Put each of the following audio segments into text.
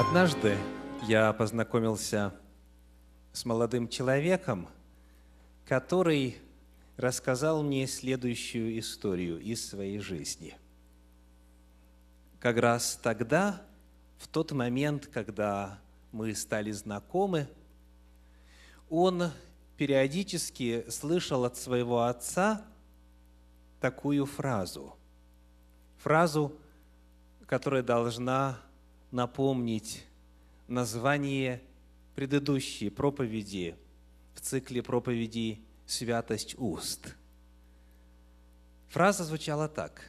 Однажды я познакомился с молодым человеком, который рассказал мне следующую историю из своей жизни. Как раз тогда, в тот момент, когда мы стали знакомы, он периодически слышал от своего отца такую фразу. Фразу, которая должна напомнить название предыдущей проповеди в цикле проповеди «Святость уст». Фраза звучала так.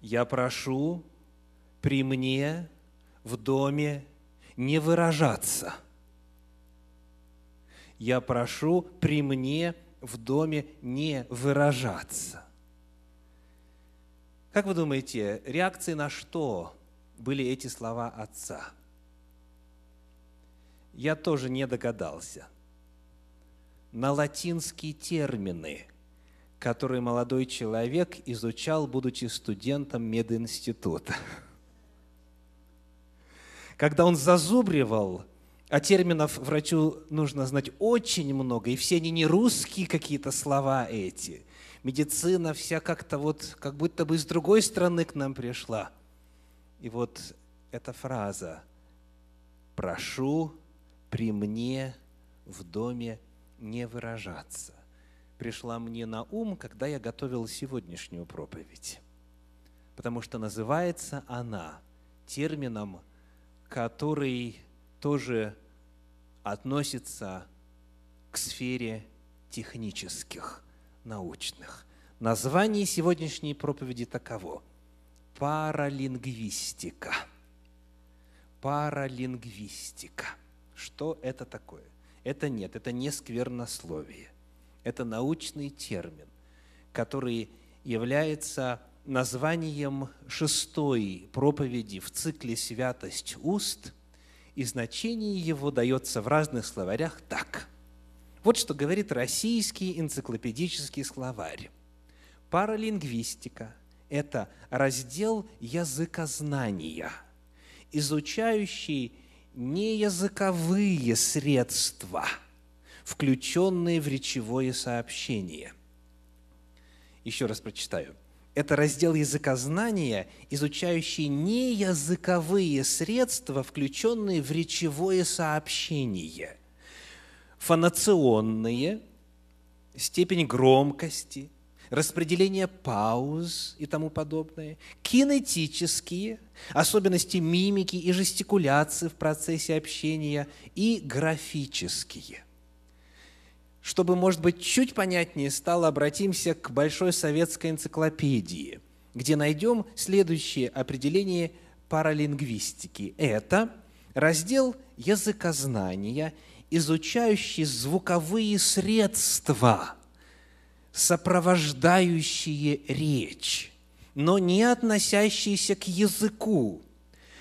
«Я прошу при мне в доме не выражаться. Я прошу при мне в доме не выражаться». Как вы думаете, реакции на что были эти слова отца. Я тоже не догадался. На латинские термины, которые молодой человек изучал, будучи студентом мединститута. Когда он зазубривал, а терминов врачу нужно знать очень много, и все они не русские какие-то слова эти. Медицина вся как-то вот, как будто бы из другой страны к нам пришла – и вот эта фраза «прошу при мне в доме не выражаться» пришла мне на ум, когда я готовил сегодняшнюю проповедь, потому что называется она термином, который тоже относится к сфере технических, научных. Название сегодняшней проповеди таково – Паралингвистика. Паралингвистика. Что это такое? Это нет, это не сквернословие. Это научный термин, который является названием шестой проповеди в цикле «Святость уст», и значение его дается в разных словарях так. Вот что говорит российский энциклопедический словарь. Паралингвистика – это раздел языкознания, изучающий неязыковые средства, включенные в речевое сообщение. Еще раз прочитаю. Это раздел языкознания, изучающий неязыковые средства, включенные в речевое сообщение. Фонационные, степень громкости, распределение пауз и тому подобное, кинетические, особенности мимики и жестикуляции в процессе общения и графические. Чтобы, может быть, чуть понятнее стало, обратимся к Большой советской энциклопедии, где найдем следующее определение паралингвистики. Это раздел языкознания, изучающий звуковые средства – сопровождающие речь, но не относящиеся к языку,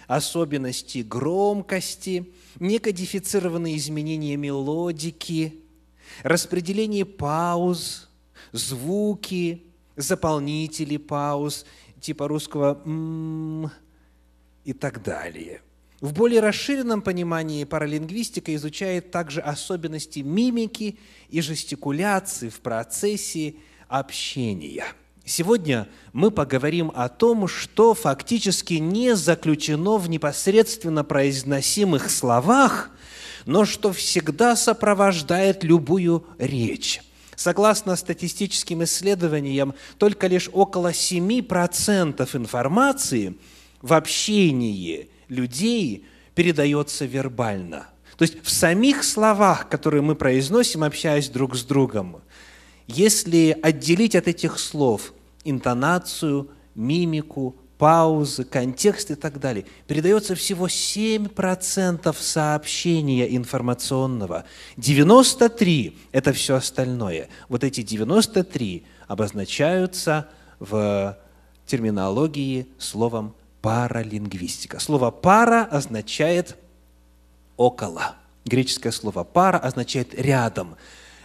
особенности громкости, некодифицированные изменения мелодики, распределение пауз, звуки, заполнители пауз, типа русского «м» и так далее – в более расширенном понимании паралингвистика изучает также особенности мимики и жестикуляции в процессе общения. Сегодня мы поговорим о том, что фактически не заключено в непосредственно произносимых словах, но что всегда сопровождает любую речь. Согласно статистическим исследованиям, только лишь около 7% информации в общении – людей передается вербально. То есть в самих словах, которые мы произносим, общаясь друг с другом, если отделить от этих слов интонацию, мимику, паузы, контекст и так далее, передается всего 7% сообщения информационного. 93 – это все остальное. Вот эти 93 обозначаются в терминологии словом паралингвистика. Слово «пара» означает «около». Греческое слово «пара» означает «рядом».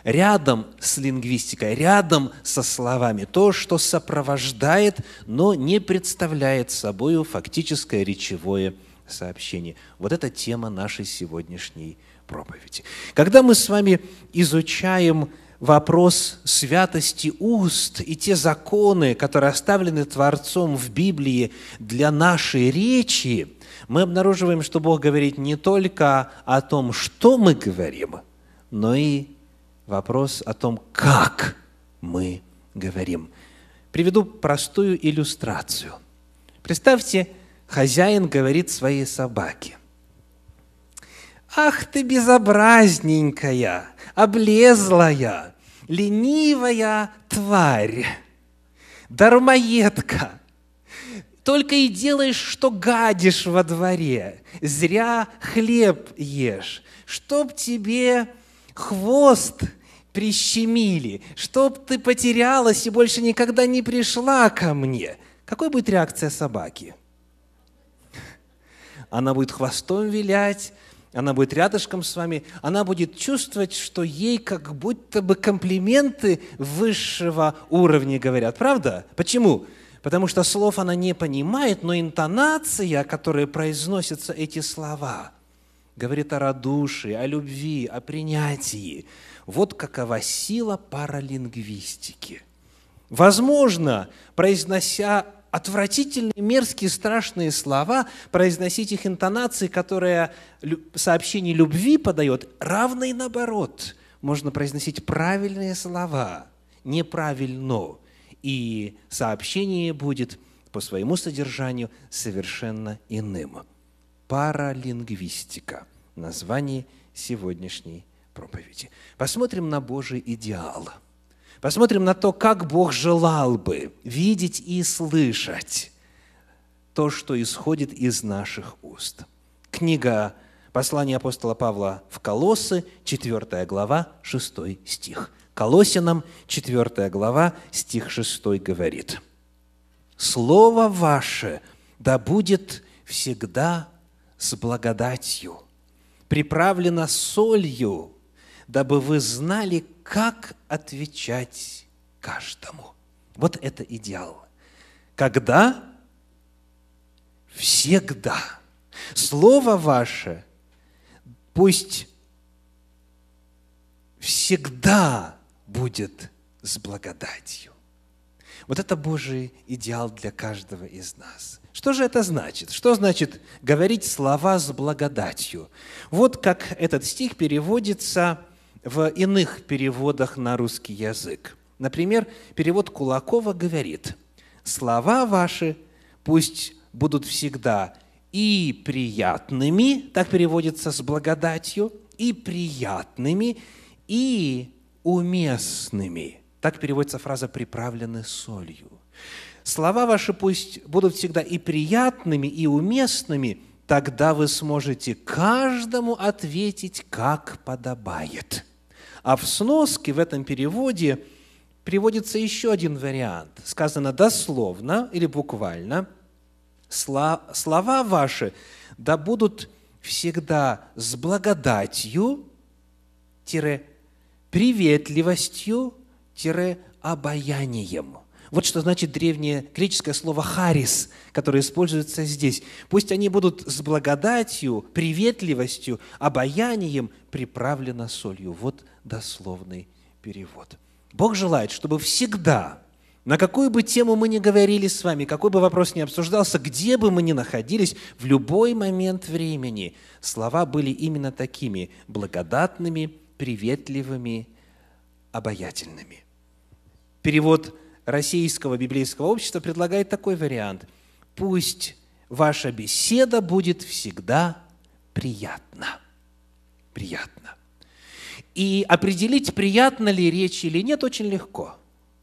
Рядом с лингвистикой, рядом со словами. То, что сопровождает, но не представляет собой фактическое речевое сообщение. Вот это тема нашей сегодняшней проповеди. Когда мы с вами изучаем вопрос святости уст и те законы, которые оставлены Творцом в Библии для нашей речи, мы обнаруживаем, что Бог говорит не только о том, что мы говорим, но и вопрос о том, как мы говорим. Приведу простую иллюстрацию. Представьте, хозяин говорит своей собаке. «Ах ты безобразненькая! облезлая, ленивая тварь, дармоедка, только и делаешь, что гадишь во дворе, зря хлеб ешь, чтоб тебе хвост прищемили, чтоб ты потерялась и больше никогда не пришла ко мне. Какой будет реакция собаки? Она будет хвостом вилять, она будет рядышком с вами, она будет чувствовать, что ей как будто бы комплименты высшего уровня говорят. Правда? Почему? Потому что слов она не понимает, но интонация, которой произносятся эти слова, говорит о радушии, о любви, о принятии. Вот какова сила паралингвистики. Возможно, произнося отвратительные, мерзкие, страшные слова, произносить их интонации, которая сообщение любви подает, равно и наоборот. Можно произносить правильные слова, неправильно, и сообщение будет по своему содержанию совершенно иным. Паралингвистика – название сегодняшней проповеди. Посмотрим на Божий идеал – Посмотрим на то, как Бог желал бы видеть и слышать то, что исходит из наших уст. Книга послания апостола Павла в Колоссы, 4 глава, 6 стих. Колосинам, 4 глава, стих 6 говорит. «Слово ваше да будет всегда с благодатью, приправлено солью, дабы вы знали, как отвечать каждому. Вот это идеал. Когда? Всегда. Слово ваше пусть всегда будет с благодатью. Вот это Божий идеал для каждого из нас. Что же это значит? Что значит говорить слова с благодатью? Вот как этот стих переводится в иных переводах на русский язык. Например, перевод Кулакова говорит, «Слова ваши пусть будут всегда и приятными, так переводится с благодатью, и приятными, и уместными. Так переводится фраза «приправлены солью». Слова ваши пусть будут всегда и приятными, и уместными, тогда вы сможете каждому ответить, как подобает. А в сноске в этом переводе приводится еще один вариант. Сказано дословно или буквально, слова ваши да будут всегда с благодатью, приветливостью, обаянием – вот что значит древнее греческое слово «харис», которое используется здесь. «Пусть они будут с благодатью, приветливостью, обаянием приправлено солью». Вот дословный перевод. Бог желает, чтобы всегда, на какую бы тему мы ни говорили с вами, какой бы вопрос ни обсуждался, где бы мы ни находились, в любой момент времени слова были именно такими – благодатными, приветливыми, обаятельными. Перевод российского библейского общества предлагает такой вариант. Пусть ваша беседа будет всегда приятна. Приятно. И определить, приятно ли речь или нет, очень легко.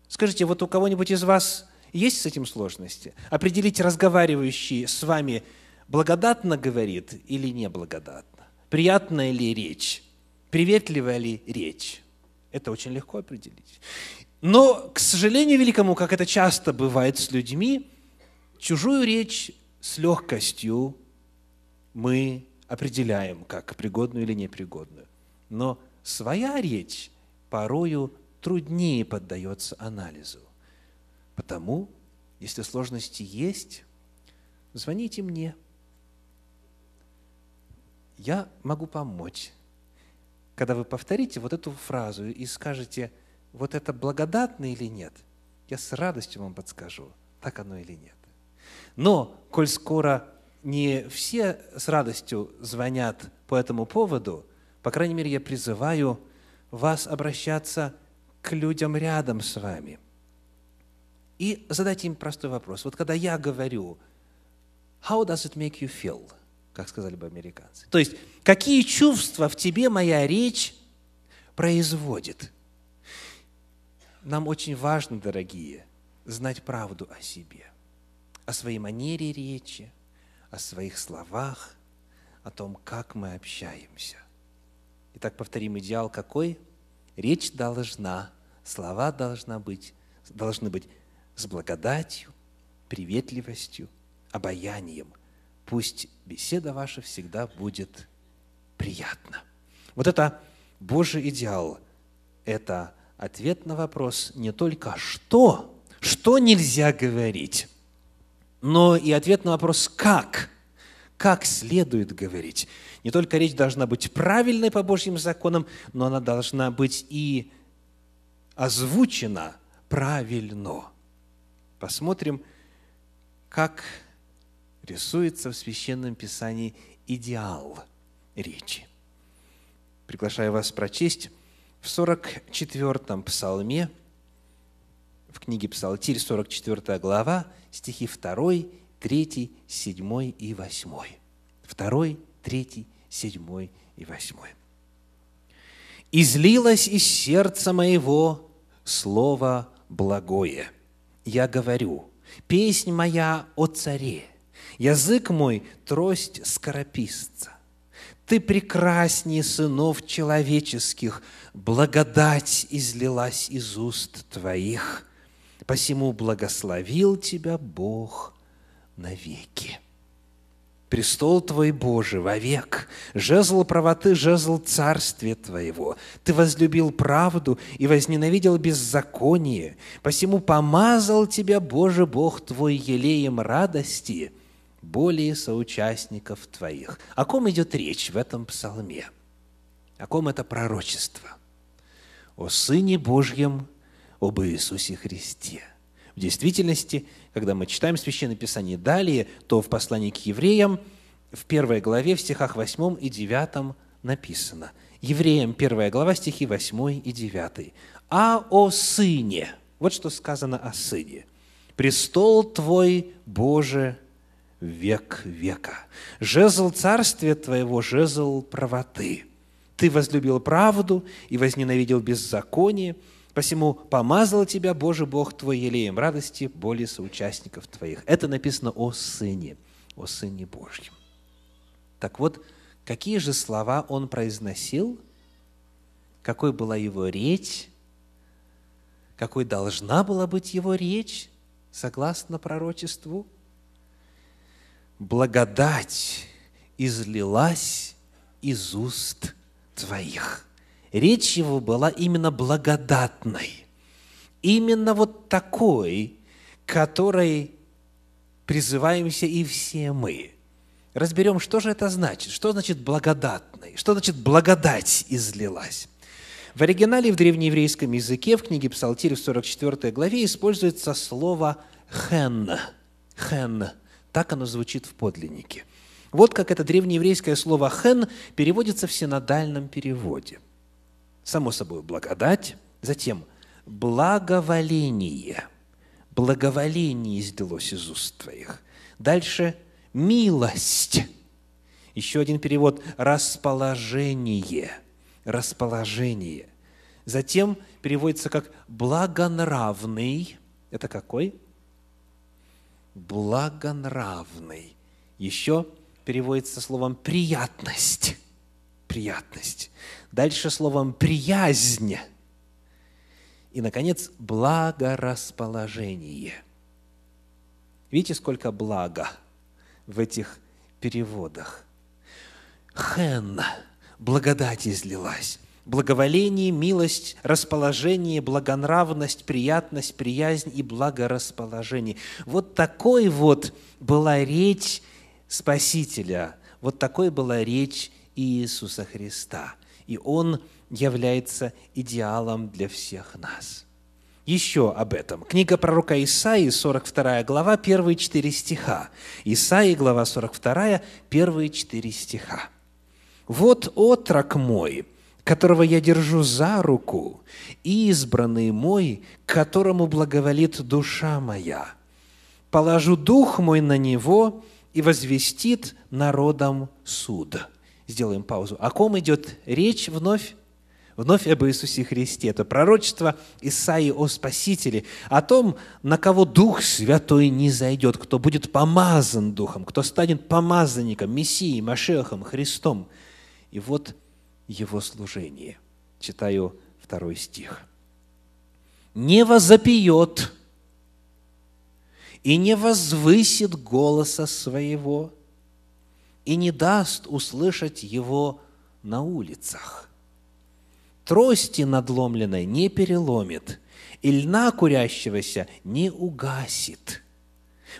Скажите, вот у кого-нибудь из вас есть с этим сложности? Определить, разговаривающий с вами благодатно говорит или неблагодатно? Приятная ли речь? Приветливая ли речь? Это очень легко определить. Но, к сожалению великому, как это часто бывает с людьми, чужую речь с легкостью мы определяем как пригодную или непригодную. Но своя речь порою труднее поддается анализу. Потому, если сложности есть, звоните мне. Я могу помочь. Когда вы повторите вот эту фразу и скажете – вот это благодатно или нет, я с радостью вам подскажу, так оно или нет. Но, коль скоро не все с радостью звонят по этому поводу, по крайней мере, я призываю вас обращаться к людям рядом с вами и задать им простой вопрос. Вот когда я говорю «How does it make you feel?» как сказали бы американцы. То есть, какие чувства в тебе моя речь производит – нам очень важно, дорогие, знать правду о себе, о своей манере речи, о своих словах, о том, как мы общаемся. Итак, повторим идеал какой? Речь должна, слова должна быть, должны быть с благодатью, приветливостью, обаянием. Пусть беседа ваша всегда будет приятна. Вот это Божий идеал, это ответ на вопрос не только «что», что нельзя говорить, но и ответ на вопрос «как», как следует говорить. Не только речь должна быть правильной по Божьим законам, но она должна быть и озвучена правильно. Посмотрим, как рисуется в Священном Писании идеал речи. Приглашаю вас прочесть в 44-м псалме, в книге Псалтирь, 44 глава, стихи 2, 3, 7 и 8. 2, 3, 7 и 8. «Излилось из сердца моего слово благое. Я говорю, песнь моя о царе, язык мой – трость скорописца. Ты прекрасней сынов человеческих, благодать излилась из уст твоих, посему благословил тебя Бог навеки. Престол Твой Божий вовек, жезл правоты, жезл царствия Твоего. Ты возлюбил правду и возненавидел беззаконие, посему помазал Тебя, Боже Бог Твой, елеем радости – более соучастников твоих». О ком идет речь в этом псалме? О ком это пророчество? О Сыне Божьем, об Иисусе Христе. В действительности, когда мы читаем Священное Писание далее, то в послании к евреям в первой главе в стихах 8 и 9 написано. Евреям первая глава стихи 8 и 9. «А о Сыне» – вот что сказано о Сыне. «Престол Твой, Боже, век века. Жезл царствия твоего, жезл правоты. Ты возлюбил правду и возненавидел беззаконие, посему помазал тебя, Божий Бог твой, елеем радости, боли соучастников твоих». Это написано о Сыне, о Сыне Божьем. Так вот, какие же слова он произносил, какой была его речь, какой должна была быть его речь, согласно пророчеству – благодать излилась из уст твоих. Речь его была именно благодатной, именно вот такой, которой призываемся и все мы. Разберем, что же это значит, что значит благодатный, что значит благодать излилась. В оригинале в древнееврейском языке в книге Псалтирь в 44 главе используется слово «хэн», «хэн», так оно звучит в подлиннике. Вот как это древнееврейское слово «хен» переводится в синодальном переводе. Само собой, благодать, затем благоволение. Благоволение издалось из уст твоих. Дальше милость. Еще один перевод – расположение. Расположение. Затем переводится как благонравный. Это какой? благонравный. Еще переводится словом приятность. Приятность. Дальше словом приязнь. И, наконец, благорасположение. Видите, сколько блага в этих переводах. Хен, благодать излилась благоволение, милость, расположение, благонравность, приятность, приязнь и благорасположение. Вот такой вот была речь Спасителя, вот такой была речь Иисуса Христа. И Он является идеалом для всех нас. Еще об этом. Книга пророка Исаии, 42 глава, первые четыре стиха. Исаии, глава 42, первые четыре стиха. «Вот отрок мой, которого я держу за руку, избранный мой, которому благоволит душа моя. Положу дух мой на него и возвестит народом суд». Сделаем паузу. О ком идет речь вновь? Вновь об Иисусе Христе. Это пророчество Исаии о Спасителе, о том, на кого Дух Святой не зайдет, кто будет помазан Духом, кто станет помазанником, Мессией, Машехом, Христом. И вот его служение. Читаю второй стих. «Не возопиет и не возвысит голоса своего, и не даст услышать его на улицах. Трости надломленной не переломит, и льна курящегося не угасит»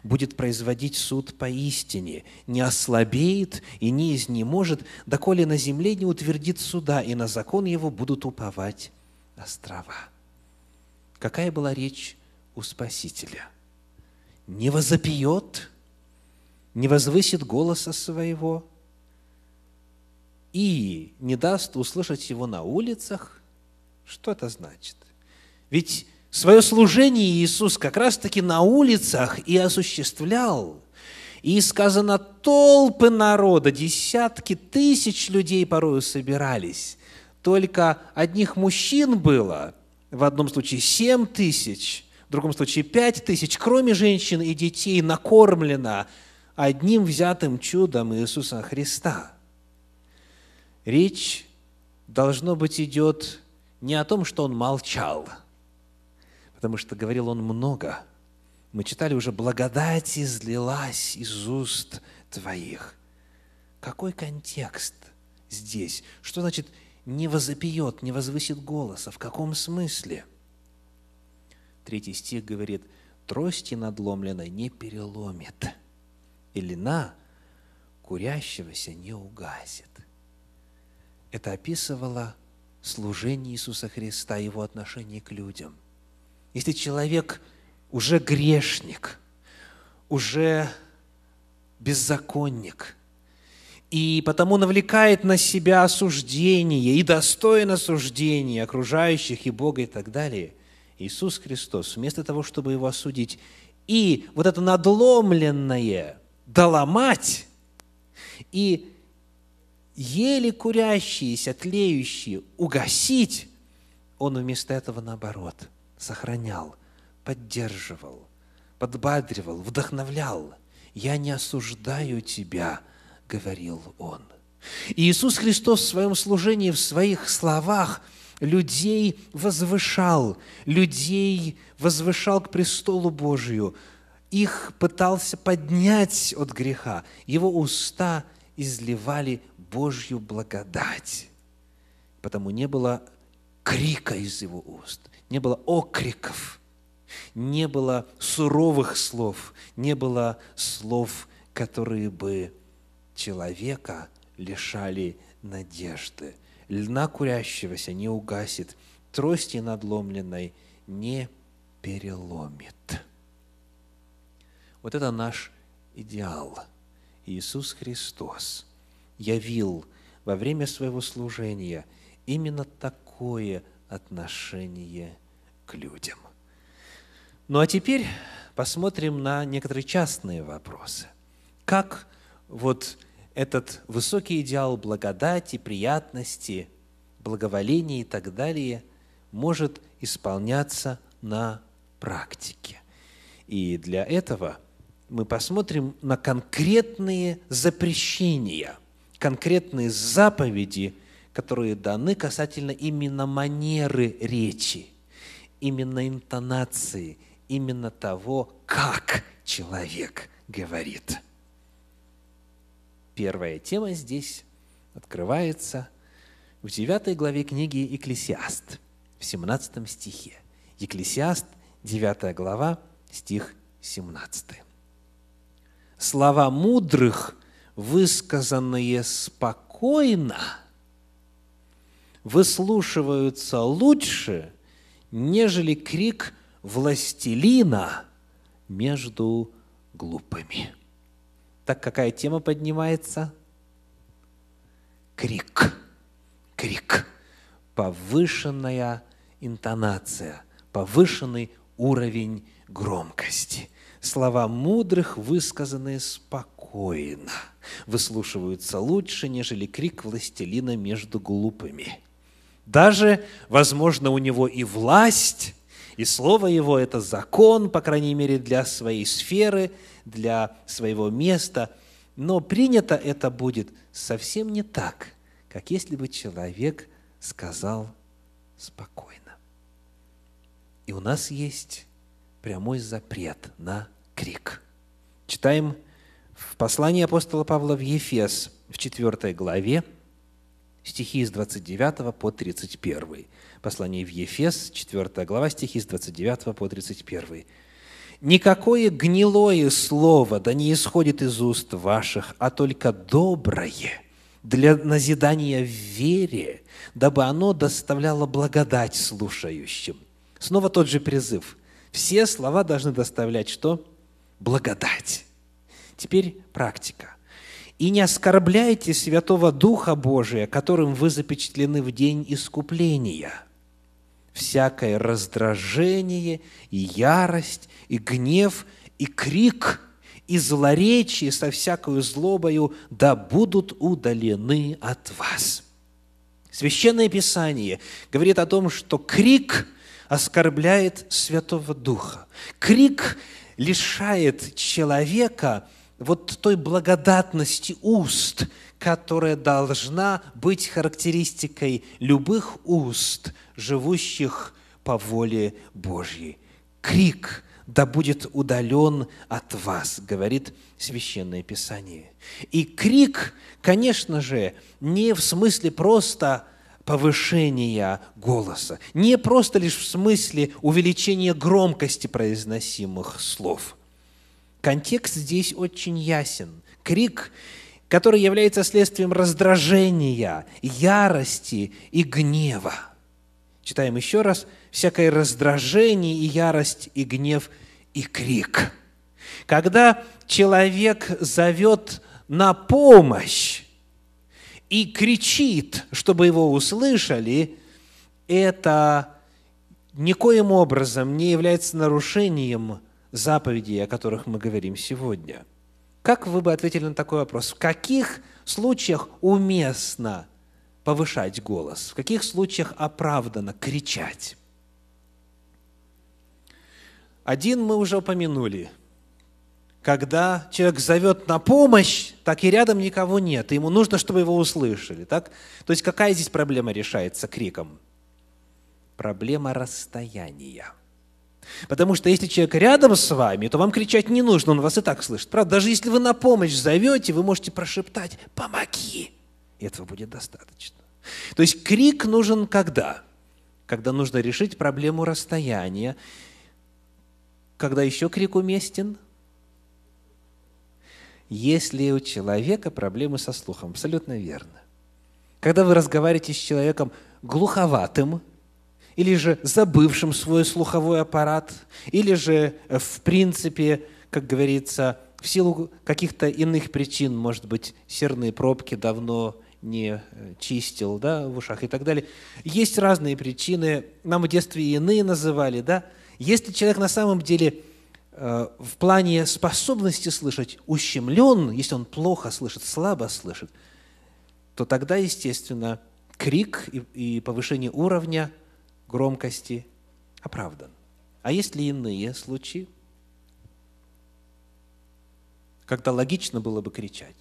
будет производить суд поистине, не ослабеет и не изнеможет, доколе на земле не утвердит суда, и на закон его будут уповать острова». Какая была речь у Спасителя? Не возопьет, не возвысит голоса своего и не даст услышать его на улицах. Что это значит? Ведь Свое служение Иисус как раз-таки на улицах и осуществлял. И сказано, толпы народа, десятки тысяч людей порою собирались. Только одних мужчин было, в одном случае семь тысяч, в другом случае пять тысяч, кроме женщин и детей, накормлено одним взятым чудом Иисуса Христа. Речь, должно быть, идет не о том, что он молчал – потому что говорил он много. Мы читали уже «благодать излилась из уст твоих». Какой контекст здесь? Что значит «не возопьет», «не возвысит голоса»? В каком смысле? Третий стих говорит «трости надломленной не переломит, и лина курящегося не угасит». Это описывало служение Иисуса Христа, Его отношение к людям – если человек уже грешник, уже беззаконник, и потому навлекает на себя осуждение и достоин осуждения окружающих и Бога и так далее, Иисус Христос, вместо того, чтобы его осудить, и вот это надломленное доломать, и еле курящиеся, тлеющие угасить, он вместо этого наоборот – сохранял, поддерживал, подбадривал, вдохновлял. «Я не осуждаю тебя», — говорил он. И Иисус Христос в своем служении, в своих словах людей возвышал, людей возвышал к престолу Божию, их пытался поднять от греха. Его уста изливали Божью благодать. Потому не было крика из его уст, не было окриков, не было суровых слов, не было слов, которые бы человека лишали надежды. Льна курящегося не угасит, трости надломленной не переломит. Вот это наш идеал. Иисус Христос явил во время своего служения именно такое – отношение к людям. Ну а теперь посмотрим на некоторые частные вопросы. Как вот этот высокий идеал благодати, приятности, благоволения и так далее может исполняться на практике. И для этого мы посмотрим на конкретные запрещения, конкретные заповеди – которые даны касательно именно манеры речи, именно интонации, именно того, как человек говорит. Первая тема здесь открывается в 9 главе книги «Экклесиаст» в 17 стихе. «Екклесиаст», 9 глава, стих 17. «Слова мудрых, высказанные спокойно, выслушиваются лучше, нежели крик властелина между глупыми. Так какая тема поднимается? Крик. Крик. Повышенная интонация, повышенный уровень громкости. Слова мудрых высказанные спокойно, выслушиваются лучше, нежели крик властелина между глупыми. Даже, возможно, у него и власть, и слово его – это закон, по крайней мере, для своей сферы, для своего места. Но принято это будет совсем не так, как если бы человек сказал спокойно. И у нас есть прямой запрет на крик. Читаем в послании апостола Павла в Ефес, в 4 главе, стихи с 29 по 31. Послание в Ефес, 4 глава, стихи с 29 по 31. «Никакое гнилое слово да не исходит из уст ваших, а только доброе для назидания в вере, дабы оно доставляло благодать слушающим». Снова тот же призыв. Все слова должны доставлять что? Благодать. Теперь практика и не оскорбляйте Святого Духа Божия, которым вы запечатлены в день искупления. Всякое раздражение и ярость, и гнев, и крик, и злоречие со всякою злобою да будут удалены от вас». Священное Писание говорит о том, что крик оскорбляет Святого Духа. Крик лишает человека – вот той благодатности уст, которая должна быть характеристикой любых уст, живущих по воле Божьей. Крик да будет удален от вас, говорит Священное Писание. И крик, конечно же, не в смысле просто повышения голоса, не просто лишь в смысле увеличения громкости произносимых слов – Контекст здесь очень ясен. Крик, который является следствием раздражения, ярости и гнева. Читаем еще раз. «Всякое раздражение и ярость, и гнев, и крик». Когда человек зовет на помощь и кричит, чтобы его услышали, это никоим образом не является нарушением заповедей, о которых мы говорим сегодня. Как вы бы ответили на такой вопрос? В каких случаях уместно повышать голос? В каких случаях оправдано кричать? Один мы уже упомянули. Когда человек зовет на помощь, так и рядом никого нет, ему нужно, чтобы его услышали. Так? То есть какая здесь проблема решается криком? Проблема расстояния – Потому что если человек рядом с вами, то вам кричать не нужно, он вас и так слышит. Правда, даже если вы на помощь зовете, вы можете прошептать «помоги». И этого будет достаточно. То есть крик нужен когда? Когда нужно решить проблему расстояния. Когда еще крик уместен? Если у человека проблемы со слухом. Абсолютно верно. Когда вы разговариваете с человеком глуховатым – или же забывшим свой слуховой аппарат, или же, э, в принципе, как говорится, в силу каких-то иных причин, может быть, серные пробки давно не э, чистил, да, в ушах и так далее. Есть разные причины, нам в детстве иные называли, да. Если человек на самом деле э, в плане способности слышать ущемлен, если он плохо слышит, слабо слышит, то тогда, естественно, крик и, и повышение уровня – громкости оправдан. А есть ли иные случаи, когда логично было бы кричать?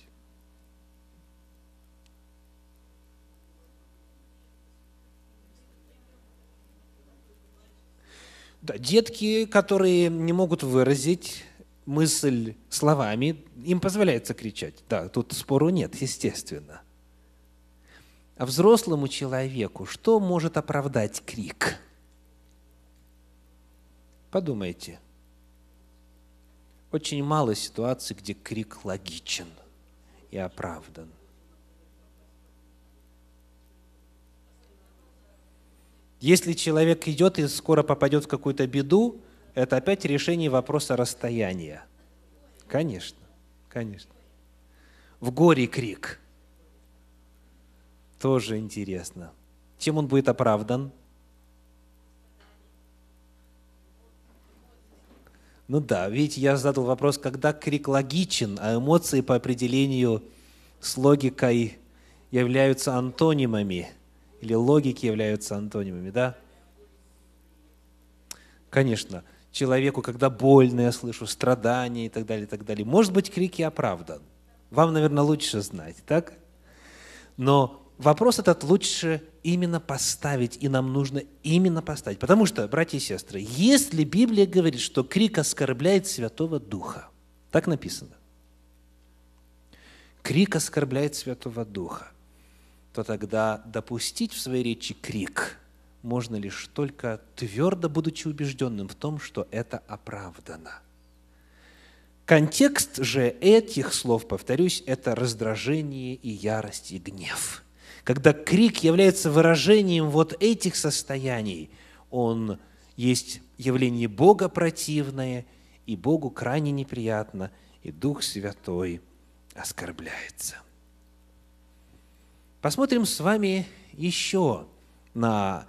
Да, детки, которые не могут выразить мысль словами, им позволяется кричать. Да, тут спору нет, естественно взрослому человеку что может оправдать крик? Подумайте. Очень мало ситуаций, где крик логичен и оправдан. Если человек идет и скоро попадет в какую-то беду, это опять решение вопроса расстояния. Конечно, конечно. В горе крик – тоже интересно. Чем он будет оправдан? Ну да, видите, я задал вопрос, когда крик логичен, а эмоции по определению с логикой являются антонимами, или логики являются антонимами, да? Конечно, человеку, когда больно я слышу, страдания и так далее, и так далее, может быть, крик и оправдан. Вам, наверное, лучше знать, так? Но вопрос этот лучше именно поставить, и нам нужно именно поставить. Потому что, братья и сестры, если Библия говорит, что крик оскорбляет Святого Духа, так написано, крик оскорбляет Святого Духа, то тогда допустить в своей речи крик можно лишь только твердо будучи убежденным в том, что это оправдано. Контекст же этих слов, повторюсь, это раздражение и ярость и гнев – когда крик является выражением вот этих состояний, он есть явление Бога противное, и Богу крайне неприятно, и Дух Святой оскорбляется. Посмотрим с вами еще на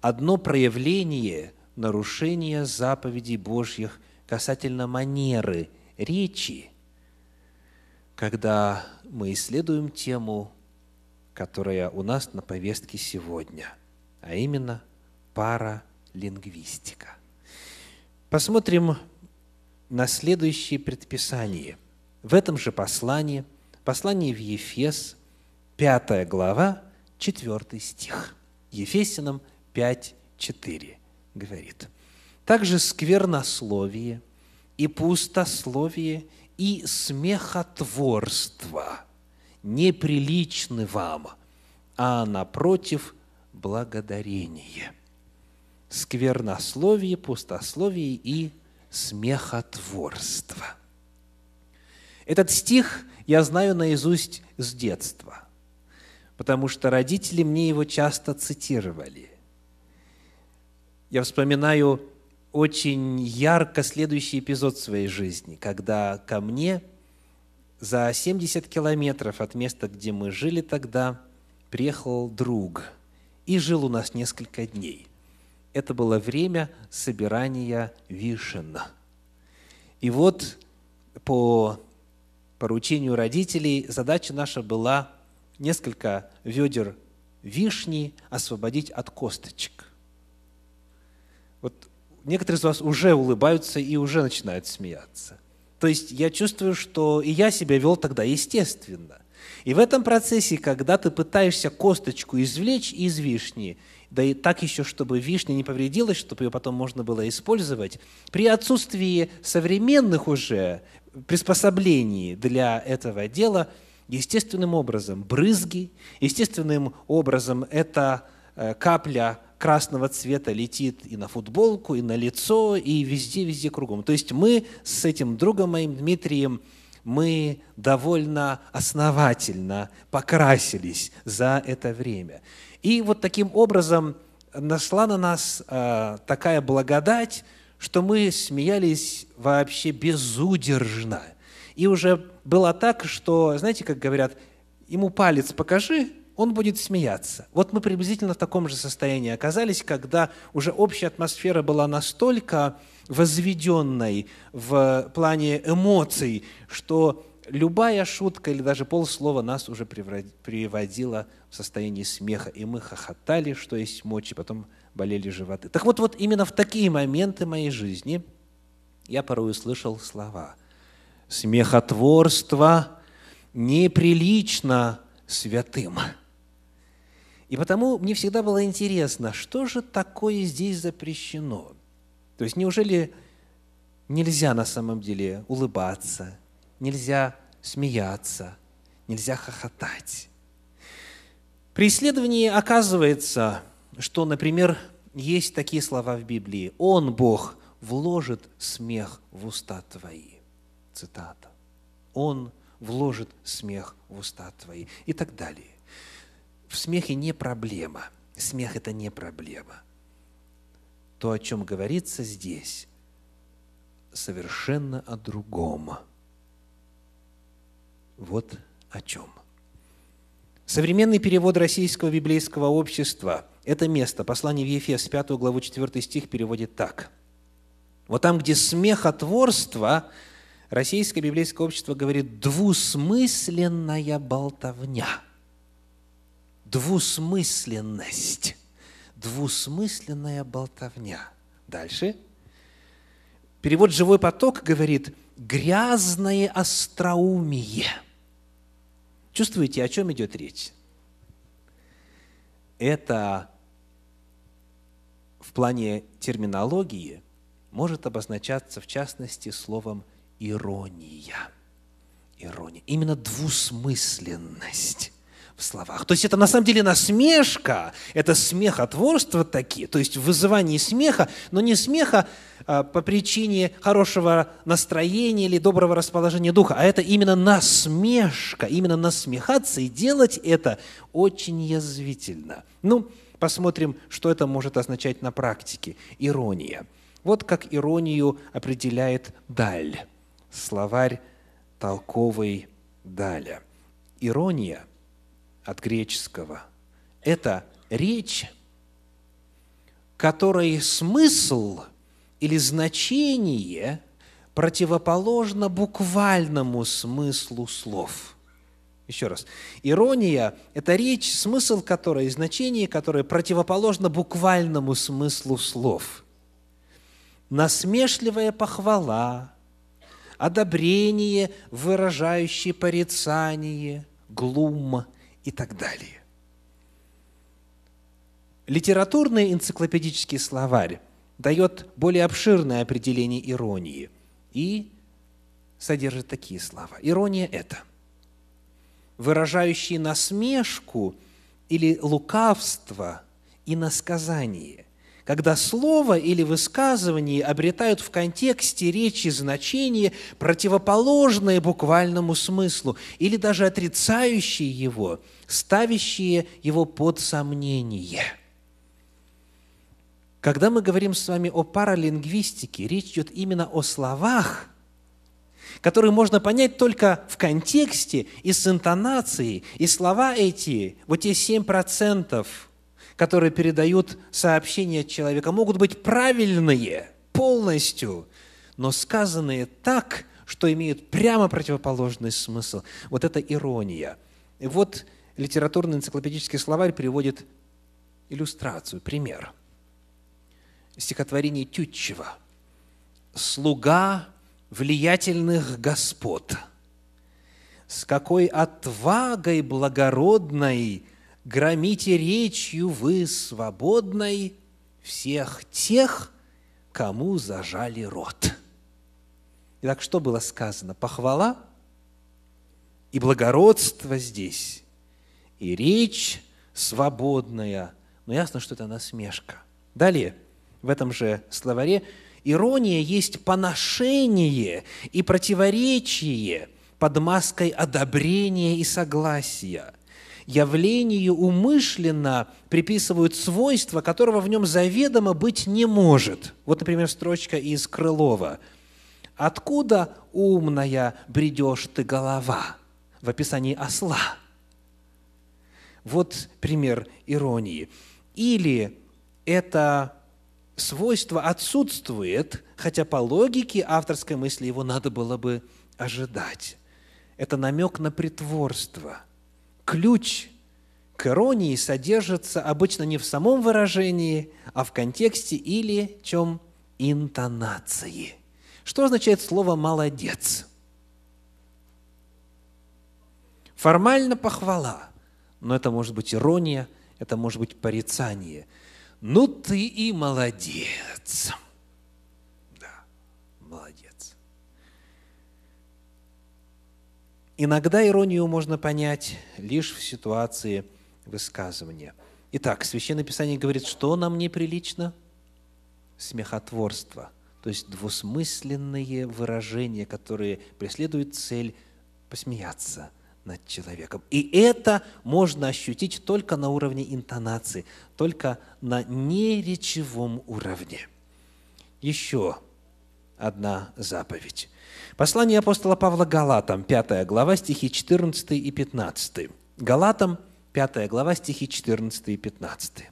одно проявление нарушения заповедей Божьих касательно манеры речи, когда мы исследуем тему которая у нас на повестке сегодня, а именно паралингвистика. Посмотрим на следующие предписания. В этом же послании, послании в Ефес, 5 глава, 4 стих. Ефесянам 5, 4 говорит. Также сквернословие и пустословие и смехотворство – неприличны вам, а напротив – благодарение. Сквернословие, пустословие и смехотворство. Этот стих я знаю наизусть с детства, потому что родители мне его часто цитировали. Я вспоминаю очень ярко следующий эпизод своей жизни, когда ко мне – за 70 километров от места, где мы жили тогда, приехал друг и жил у нас несколько дней. Это было время собирания вишен. И вот по поручению родителей задача наша была несколько ведер вишни освободить от косточек. Вот некоторые из вас уже улыбаются и уже начинают смеяться – то есть я чувствую, что и я себя вел тогда естественно. И в этом процессе, когда ты пытаешься косточку извлечь из вишни, да и так еще, чтобы вишня не повредилась, чтобы ее потом можно было использовать, при отсутствии современных уже приспособлений для этого дела, естественным образом брызги, естественным образом это э, капля красного цвета летит и на футболку, и на лицо, и везде-везде кругом. То есть мы с этим другом моим Дмитрием, мы довольно основательно покрасились за это время. И вот таким образом нашла на нас э, такая благодать, что мы смеялись вообще безудержно. И уже было так, что, знаете, как говорят, ему палец покажи, он будет смеяться. Вот мы приблизительно в таком же состоянии оказались, когда уже общая атмосфера была настолько возведенной в плане эмоций, что любая шутка или даже полслова нас уже приводила в состояние смеха, и мы хохотали, что есть мочи, потом болели животы. Так вот, вот именно в такие моменты моей жизни я порой услышал слова «смехотворство неприлично святым». И потому мне всегда было интересно, что же такое здесь запрещено? То есть неужели нельзя на самом деле улыбаться, нельзя смеяться, нельзя хохотать? При исследовании оказывается, что, например, есть такие слова в Библии. «Он, Бог, вложит смех в уста твои». Цитата. «Он вложит смех в уста твои» и так далее в смехе не проблема. Смех – это не проблема. То, о чем говорится здесь, совершенно о другом. Вот о чем. Современный перевод Российского библейского общества это место, послание в Ефес, 5 главу 4 стих переводит так. Вот там, где смехотворство, российское библейское общество говорит «двусмысленная болтовня» двусмысленность, двусмысленная болтовня. Дальше. Перевод «Живой поток» говорит «грязное остроумие». Чувствуете, о чем идет речь? Это в плане терминологии может обозначаться в частности словом «ирония». Ирония. Именно двусмысленность в словах. То есть это на самом деле насмешка, это смехотворство такие, то есть вызывание смеха, но не смеха а, по причине хорошего настроения или доброго расположения духа, а это именно насмешка, именно насмехаться и делать это очень язвительно. Ну, посмотрим, что это может означать на практике. Ирония. Вот как иронию определяет Даль, словарь толковый Даля. Ирония – от греческого. Это речь, которой смысл или значение противоположно буквальному смыслу слов – еще раз. Ирония – это речь, смысл которой, значение которой противоположно буквальному смыслу слов. Насмешливая похвала, одобрение, выражающее порицание, глум – и так далее. Литературный энциклопедический словарь дает более обширное определение иронии и содержит такие слова. Ирония – это выражающие насмешку или лукавство и насказание, когда слово или высказывание обретают в контексте речи значение, противоположное буквальному смыслу, или даже отрицающие его, ставящие его под сомнение. Когда мы говорим с вами о паралингвистике, речь идет именно о словах, которые можно понять только в контексте и с интонацией. И слова эти, вот те 7% которые передают сообщения человека, могут быть правильные полностью, но сказанные так, что имеют прямо противоположный смысл. Вот это ирония. И вот литературный энциклопедический словарь приводит иллюстрацию, пример. Стихотворение Тютчева. «Слуга влиятельных господ, с какой отвагой благородной – громите речью вы свободной всех тех, кому зажали рот». Итак, что было сказано? Похвала и благородство здесь, и речь свободная. Но ясно, что это насмешка. Далее, в этом же словаре, ирония есть поношение и противоречие под маской одобрения и согласия – явлению умышленно приписывают свойство, которого в нем заведомо быть не может. Вот, например, строчка из Крылова. «Откуда, умная, бредешь ты голова?» в описании осла. Вот пример иронии. Или это свойство отсутствует, хотя по логике авторской мысли его надо было бы ожидать. Это намек на притворство – ключ к иронии содержится обычно не в самом выражении, а в контексте или чем интонации. Что означает слово «молодец»? Формально похвала, но это может быть ирония, это может быть порицание. Ну ты и молодец. Иногда иронию можно понять лишь в ситуации высказывания. Итак, Священное Писание говорит, что нам неприлично? Смехотворство, то есть двусмысленные выражения, которые преследуют цель посмеяться над человеком. И это можно ощутить только на уровне интонации, только на неречевом уровне. Еще одна заповедь Послание апостола Павла Галатам, 5 глава, стихи 14 и 15. Галатам, 5 глава, стихи 14 и 15.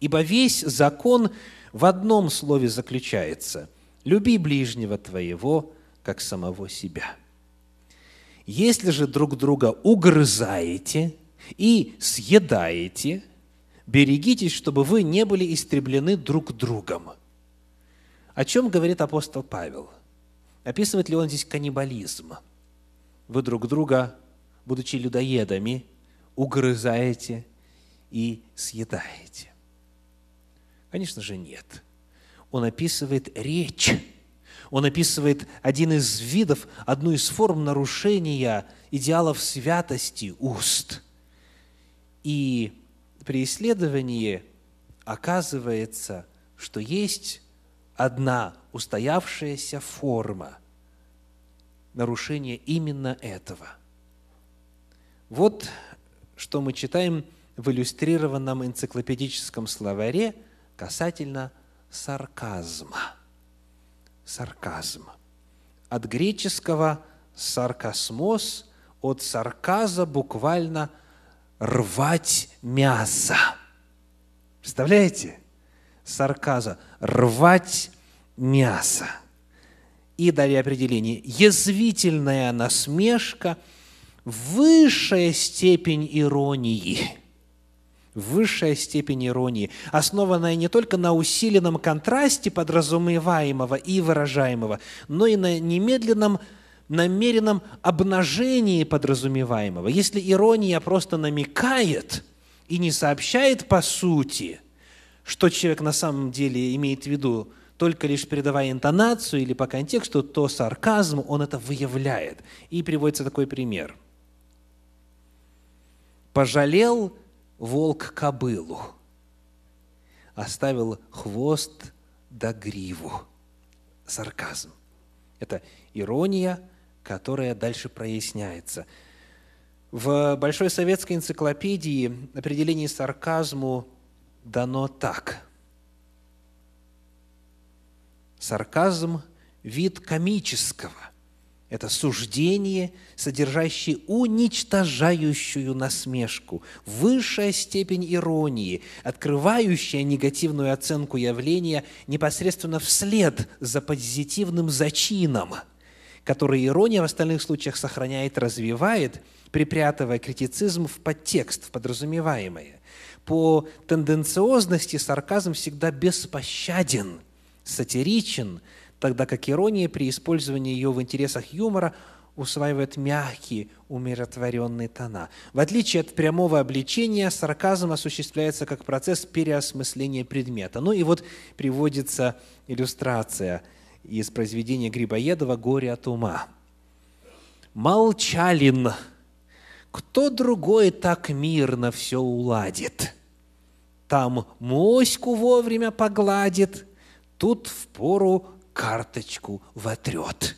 «Ибо весь закон в одном слове заключается – люби ближнего твоего, как самого себя». Если же друг друга угрызаете и съедаете, берегитесь, чтобы вы не были истреблены друг другом. О чем говорит апостол Павел – Описывает ли он здесь каннибализм? Вы друг друга, будучи людоедами, угрызаете и съедаете. Конечно же, нет. Он описывает речь. Он описывает один из видов, одну из форм нарушения идеалов святости уст. И при исследовании оказывается, что есть одна устоявшаяся форма нарушения именно этого. Вот что мы читаем в иллюстрированном энциклопедическом словаре касательно сарказма. Сарказм. От греческого саркосмос от сарказа буквально рвать мясо. Представляете? сарказа, рвать мясо. И далее определение. Язвительная насмешка, высшая степень иронии. Высшая степень иронии, основанная не только на усиленном контрасте подразумеваемого и выражаемого, но и на немедленном намеренном обнажении подразумеваемого. Если ирония просто намекает и не сообщает по сути – что человек на самом деле имеет в виду, только лишь передавая интонацию или по контексту, то сарказм, он это выявляет. И приводится такой пример. «Пожалел волк кобылу, оставил хвост до гриву». Сарказм. Это ирония, которая дальше проясняется. В Большой советской энциклопедии определение сарказму дано так. Сарказм – вид комического. Это суждение, содержащее уничтожающую насмешку, высшая степень иронии, открывающая негативную оценку явления непосредственно вслед за позитивным зачином – который ирония в остальных случаях сохраняет, развивает, припрятывая критицизм в подтекст, в подразумеваемое по тенденциозности сарказм всегда беспощаден, сатиричен, тогда как ирония при использовании ее в интересах юмора усваивает мягкие, умиротворенные тона. В отличие от прямого обличения, сарказм осуществляется как процесс переосмысления предмета. Ну и вот приводится иллюстрация из произведения Грибоедова «Горе от ума». «Молчалин» кто другой так мирно все уладит? Там моську вовремя погладит, тут в пору карточку вотрет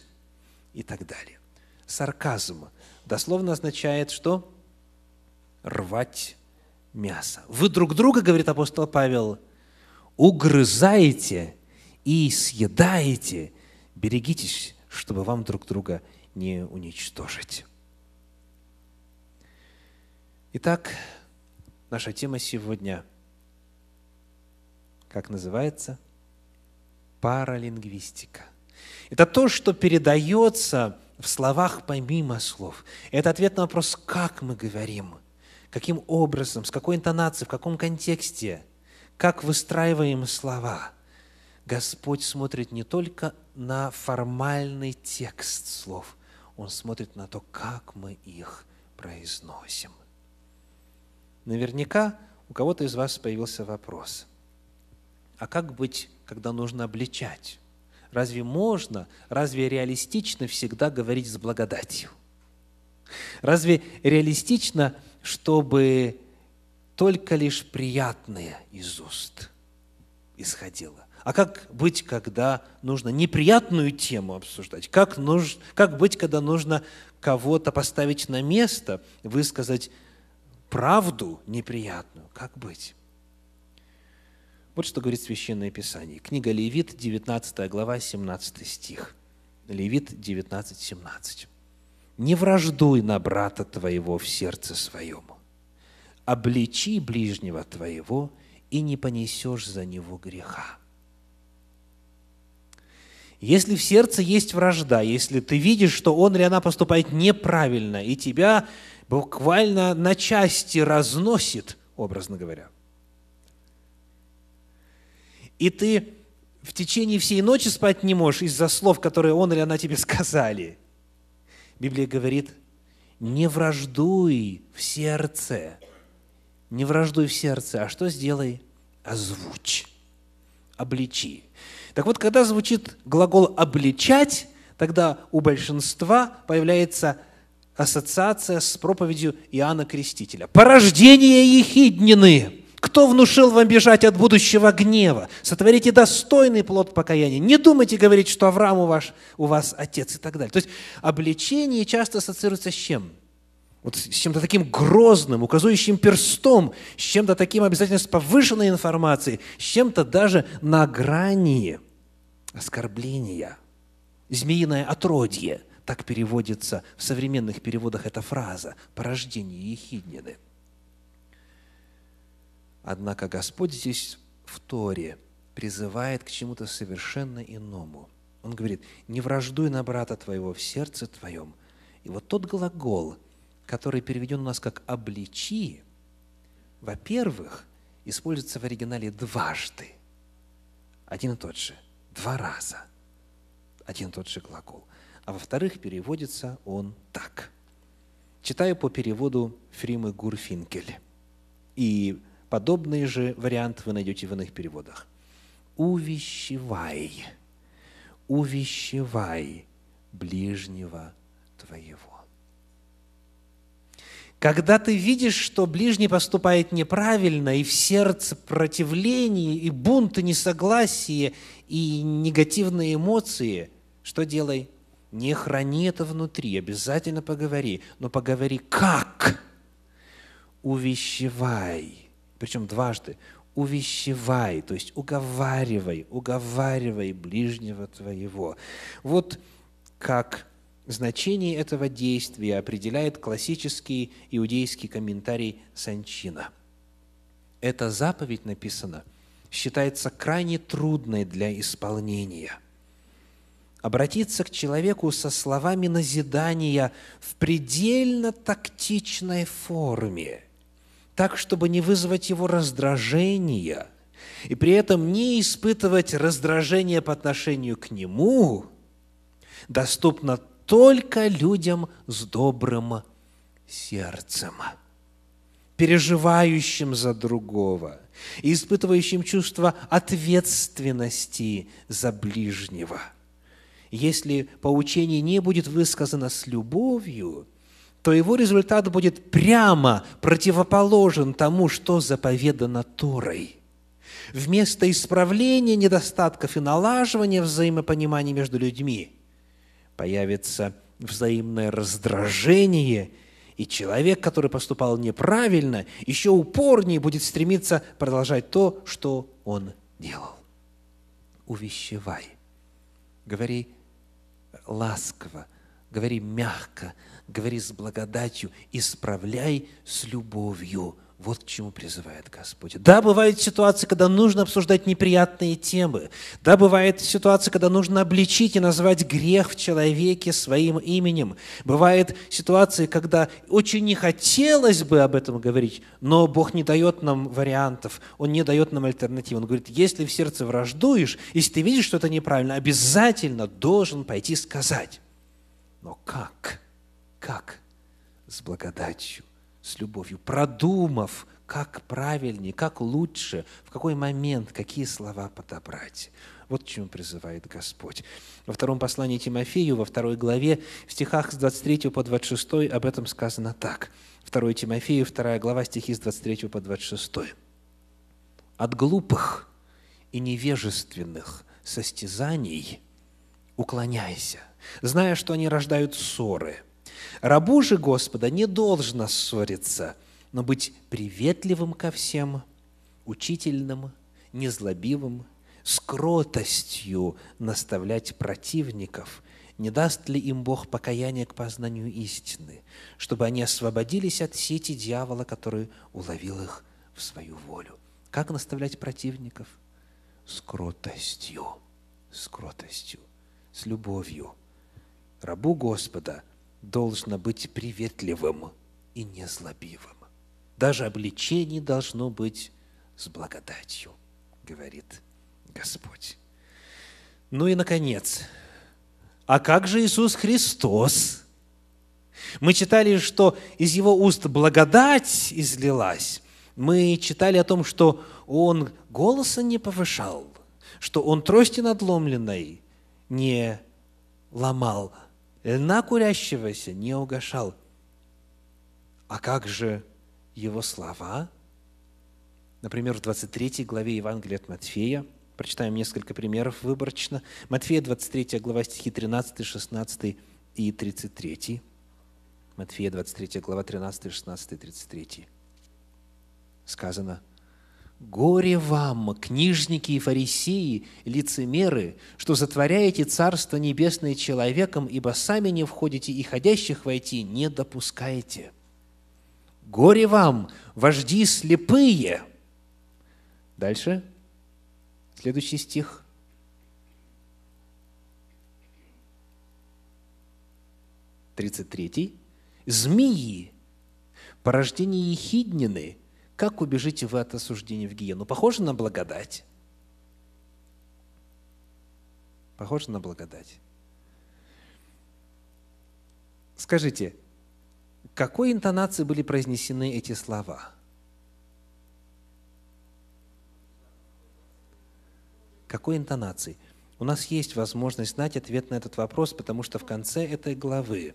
и так далее. Сарказм дословно означает, что рвать мясо. Вы друг друга, говорит апостол Павел, угрызаете и съедаете. Берегитесь, чтобы вам друг друга не уничтожить. Итак, наша тема сегодня, как называется, паралингвистика. Это то, что передается в словах помимо слов. Это ответ на вопрос, как мы говорим, каким образом, с какой интонацией, в каком контексте, как выстраиваем слова. Господь смотрит не только на формальный текст слов, Он смотрит на то, как мы их произносим. Наверняка у кого-то из вас появился вопрос, а как быть, когда нужно обличать? Разве можно, разве реалистично всегда говорить с благодатью? Разве реалистично, чтобы только лишь приятное из уст исходило? А как быть, когда нужно неприятную тему обсуждать? Как, нуж... как быть, когда нужно кого-то поставить на место, высказать правду неприятную. Как быть? Вот что говорит Священное Писание. Книга Левит, 19 глава, 17 стих. Левит 19, 17. «Не враждуй на брата твоего в сердце своем, обличи ближнего твоего, и не понесешь за него греха». Если в сердце есть вражда, если ты видишь, что он или она поступает неправильно, и тебя буквально на части разносит, образно говоря. И ты в течение всей ночи спать не можешь из-за слов, которые он или она тебе сказали. Библия говорит, не враждуй в сердце. Не враждуй в сердце. А что сделай? Озвучь. Обличи. Так вот, когда звучит глагол «обличать», тогда у большинства появляется ассоциация с проповедью Иоанна Крестителя. «Порождение ехиднины! Кто внушил вам бежать от будущего гнева? Сотворите достойный плод покаяния. Не думайте говорить, что Авраам у, ваш, у вас отец» и так далее. То есть обличение часто ассоциируется с чем? Вот с чем-то таким грозным, указывающим перстом, с чем-то таким обязательно с повышенной информацией, с чем-то даже на грани оскорбления, змеиное отродье – так переводится в современных переводах эта фраза «порождение Ехиднины». Однако Господь здесь в Торе призывает к чему-то совершенно иному. Он говорит, «Не враждуй на брата твоего в сердце твоем». И вот тот глагол, который переведен у нас как «обличи», во-первых, используется в оригинале дважды. Один и тот же. Два раза. Один и тот же глагол а во-вторых, переводится он так. Читаю по переводу Фримы Гурфинкель. И подобный же вариант вы найдете в иных переводах. «Увещевай, увещевай ближнего твоего». Когда ты видишь, что ближний поступает неправильно, и в сердце противление, и бунт, и несогласие, и негативные эмоции, что делай? Не храни это внутри, обязательно поговори, но поговори как? Увещевай. Причем дважды. Увещевай, то есть уговаривай, уговаривай ближнего твоего. Вот как значение этого действия определяет классический иудейский комментарий Санчина. Эта заповедь написана, считается крайне трудной для исполнения – обратиться к человеку со словами назидания в предельно тактичной форме, так, чтобы не вызвать его раздражения, и при этом не испытывать раздражение по отношению к нему, доступно только людям с добрым сердцем, переживающим за другого и испытывающим чувство ответственности за ближнего – если поучение не будет высказано с любовью, то его результат будет прямо противоположен тому, что заповедано Торой. Вместо исправления недостатков и налаживания взаимопонимания между людьми появится взаимное раздражение, и человек, который поступал неправильно, еще упорнее будет стремиться продолжать то, что он делал. Увещевай. Говори ласково, говори мягко, говори с благодатью, исправляй с любовью. Вот к чему призывает Господь. Да, бывают ситуации, когда нужно обсуждать неприятные темы. Да, бывают ситуации, когда нужно обличить и назвать грех в человеке своим именем. Бывают ситуации, когда очень не хотелось бы об этом говорить, но Бог не дает нам вариантов, Он не дает нам альтернатив. Он говорит, если в сердце враждуешь, если ты видишь, что это неправильно, обязательно должен пойти сказать. Но как? Как? С благодатью с любовью, продумав, как правильнее, как лучше, в какой момент, какие слова подобрать. Вот к чему призывает Господь. Во втором послании Тимофею, во второй главе, в стихах с 23 по 26 об этом сказано так. 2 Тимофею, 2 глава, стихи с 23 по 26. «От глупых и невежественных состязаний уклоняйся, зная, что они рождают ссоры – Рабу же Господа не должно ссориться, но быть приветливым ко всем, учительным, незлобивым, с кротостью наставлять противников. Не даст ли им Бог покаяние к познанию истины, чтобы они освободились от сети дьявола, который уловил их в свою волю? Как наставлять противников? С кротостью, с кротостью, с любовью. Рабу Господа – должно быть приветливым и незлобивым. Даже обличение должно быть с благодатью, говорит Господь. Ну и, наконец, а как же Иисус Христос? Мы читали, что из Его уст благодать излилась. Мы читали о том, что Он голоса не повышал, что Он трости надломленной не ломал, на курящегося не угошал. А как же его слова? Например, в 23 главе Евангелия от Матфея, прочитаем несколько примеров выборочно. Матфея, 23 глава, стихи 13, 16 и 33. Матфея, 23 глава, 13, 16 и 33. Сказано – Горе вам, книжники и фарисеи, лицемеры, что затворяете Царство Небесное человеком, ибо сами не входите и ходящих войти не допускаете. Горе вам, вожди слепые. Дальше, следующий стих. Тридцать третий. Змеи, порождение ехиднины – как убежите вы от осуждения в гиену? Похоже на благодать. Похоже на благодать. Скажите, какой интонации были произнесены эти слова? Какой интонации? У нас есть возможность знать ответ на этот вопрос, потому что в конце этой главы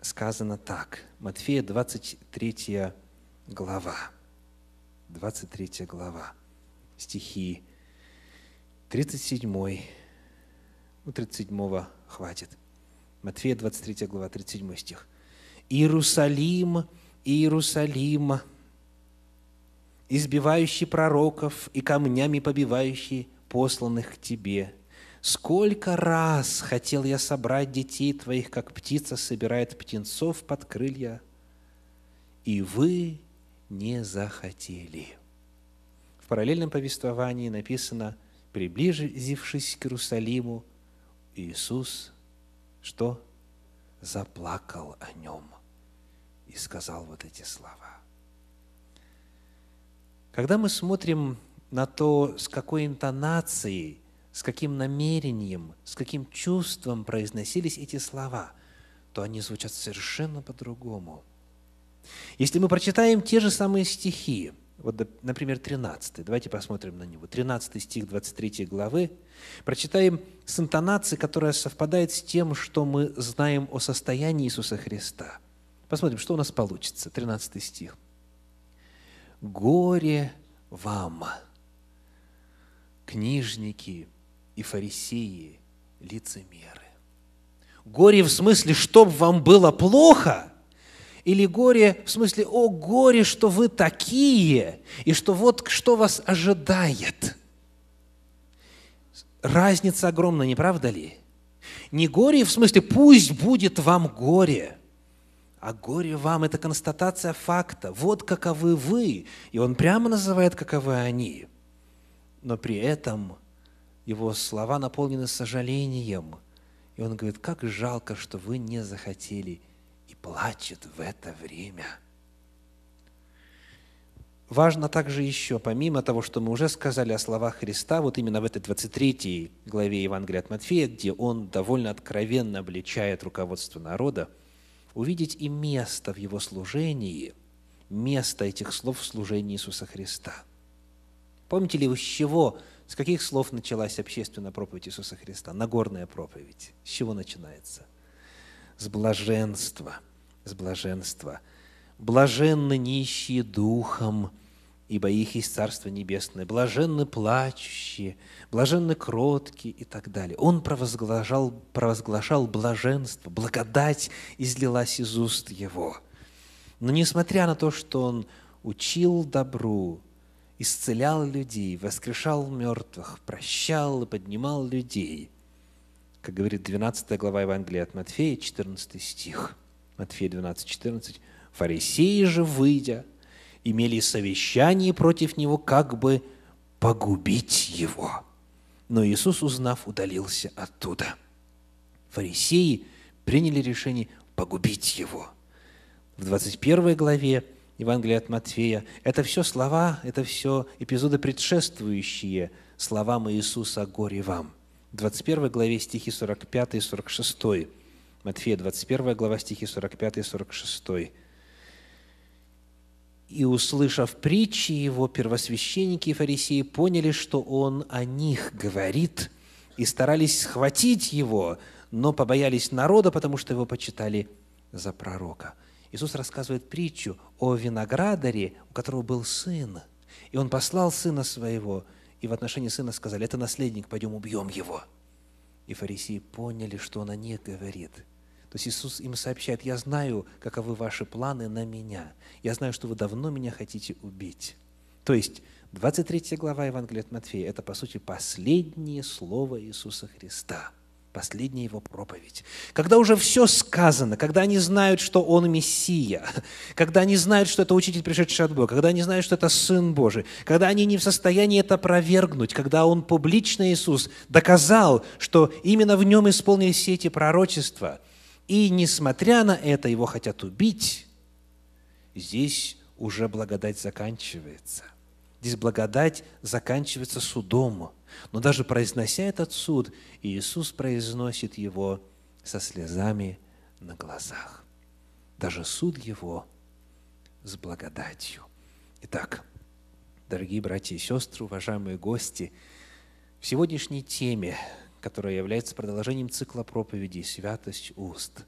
сказано так. Матфея 23 глава, 23 глава, стихи 37, ну 37 хватит. Матфея 23 глава, 37 стих. «Иерусалим, Иерусалим, избивающий пророков и камнями побивающий посланных к тебе. Сколько раз хотел я собрать детей твоих, как птица собирает птенцов под крылья, и вы не захотели. В параллельном повествовании написано, приближившись к Иерусалиму, Иисус что? Заплакал о нем и сказал вот эти слова. Когда мы смотрим на то, с какой интонацией, с каким намерением, с каким чувством произносились эти слова, то они звучат совершенно по-другому – если мы прочитаем те же самые стихи, вот, например, 13, давайте посмотрим на него, 13 стих 23 главы, прочитаем с интонацией, которая совпадает с тем, что мы знаем о состоянии Иисуса Христа. Посмотрим, что у нас получится. 13 стих. «Горе вам, книжники и фарисеи, лицемеры». Горе в смысле, чтобы вам было плохо – или горе в смысле «О горе, что вы такие!» и что вот что вас ожидает. Разница огромна, не правда ли? Не горе в смысле «пусть будет вам горе», а горе вам – это констатация факта. Вот каковы вы. И он прямо называет, каковы они. Но при этом его слова наполнены сожалением. И он говорит, как жалко, что вы не захотели и плачет в это время. Важно также еще, помимо того, что мы уже сказали о словах Христа, вот именно в этой 23 главе Евангелия от Матфея, где он довольно откровенно обличает руководство народа, увидеть и место в его служении, место этих слов в служении Иисуса Христа. Помните ли вы, с чего, с каких слов началась общественная проповедь Иисуса Христа, Нагорная проповедь? С чего начинается? с блаженства, с блаженства. Блаженны нищие духом, ибо их есть Царство Небесное. Блаженны плачущие, блаженны кроткие и так далее. Он провозглашал, провозглашал блаженство, благодать излилась из уст его. Но несмотря на то, что он учил добру, исцелял людей, воскрешал мертвых, прощал и поднимал людей – как говорит 12 глава Евангелия от Матфея, 14 стих. Матфея 12, 14. «Фарисеи же, выйдя, имели совещание против него, как бы погубить его. Но Иисус, узнав, удалился оттуда. Фарисеи приняли решение погубить его. В 21 главе Евангелия от Матфея это все слова, это все эпизоды предшествующие словам Иисуса «Горе вам». 21 главе стихи 45 и 46. Матфея 21 глава стихи 45 и 46. «И, услышав притчи его, первосвященники и фарисеи поняли, что он о них говорит, и старались схватить его, но побоялись народа, потому что его почитали за пророка». Иисус рассказывает притчу о виноградаре, у которого был сын, и он послал сына своего – и в отношении сына сказали, это наследник, пойдем убьем его. И фарисеи поняли, что она не говорит. То есть Иисус им сообщает, я знаю, каковы ваши планы на меня. Я знаю, что вы давно меня хотите убить. То есть 23 глава Евангелия от Матфея – это, по сути, последнее слово Иисуса Христа – Последняя его проповедь. Когда уже все сказано, когда они знают, что он Мессия, когда они знают, что это учитель, пришедший от Бога, когда они знают, что это Сын Божий, когда они не в состоянии это опровергнуть, когда он публично, Иисус, доказал, что именно в нем исполнились все эти пророчества, и несмотря на это его хотят убить, здесь уже благодать заканчивается. Здесь благодать заканчивается судом – но даже произнося этот суд, Иисус произносит его со слезами на глазах. Даже суд его с благодатью. Итак, дорогие братья и сестры, уважаемые гости, в сегодняшней теме, которая является продолжением цикла проповедей «Святость уст»,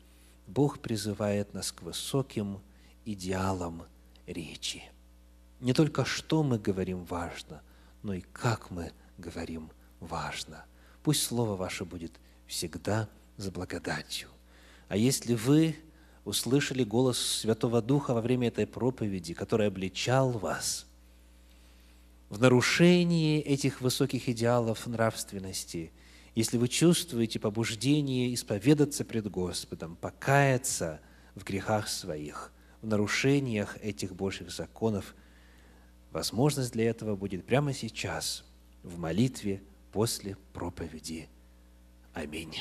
Бог призывает нас к высоким идеалам речи. Не только что мы говорим важно, но и как мы говорим важно. Пусть Слово ваше будет всегда за благодатью. А если вы услышали голос Святого Духа во время этой проповеди, который обличал вас в нарушении этих высоких идеалов нравственности, если вы чувствуете побуждение исповедаться пред Господом, покаяться в грехах своих, в нарушениях этих Божьих законов, возможность для этого будет прямо сейчас – в молитве после проповеди. Аминь.